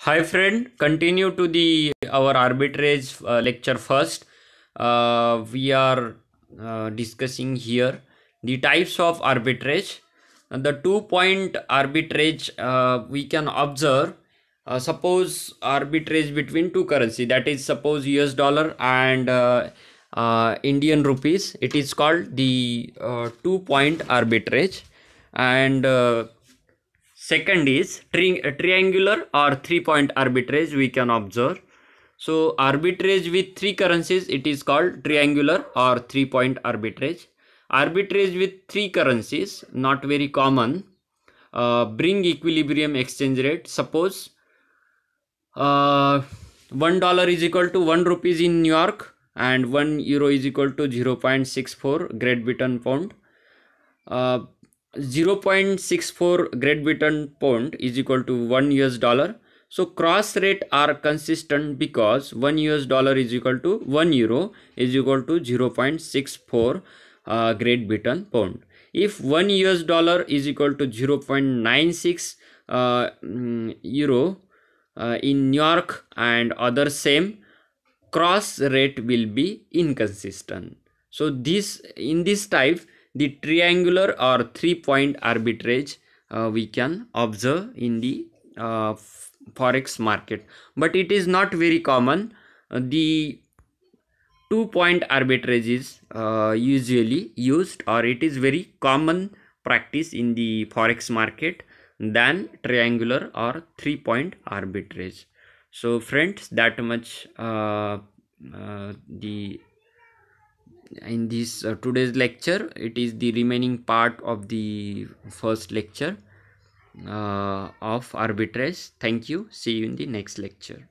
hi friend continue to the our arbitrage uh, lecture first uh, we are uh, discussing here the types of arbitrage and the two point arbitrage uh, we can observe uh, suppose arbitrage between two currency that is suppose us dollar and uh, indian rupees it is called the two point arbitrage and Second is tri triangular or three point arbitrage we can observe. So arbitrage with three currencies it is called triangular or three point arbitrage. Arbitrage with three currencies not very common. Uh, bring equilibrium exchange rate. Suppose uh, one dollar is equal to one rupees in New York and one euro is equal to 0 0.64 Great Britain pound. Uh, 0.64 Great Britain pound is equal to 1 US dollar. So cross rate are consistent because 1 US dollar is equal to 1 euro is equal to 0.64 uh, Great Britain pound. If 1 US dollar is equal to 0.96 uh, mm, euro uh, in New York and other same cross rate will be inconsistent. So this in this type the triangular or three point arbitrage uh, we can observe in the uh, forex market but it is not very common uh, the two point arbitrage is uh, usually used or it is very common practice in the forex market than triangular or three point arbitrage so friends that much uh, uh, the in this uh, today's lecture it is the remaining part of the first lecture uh, of arbitrage thank you see you in the next lecture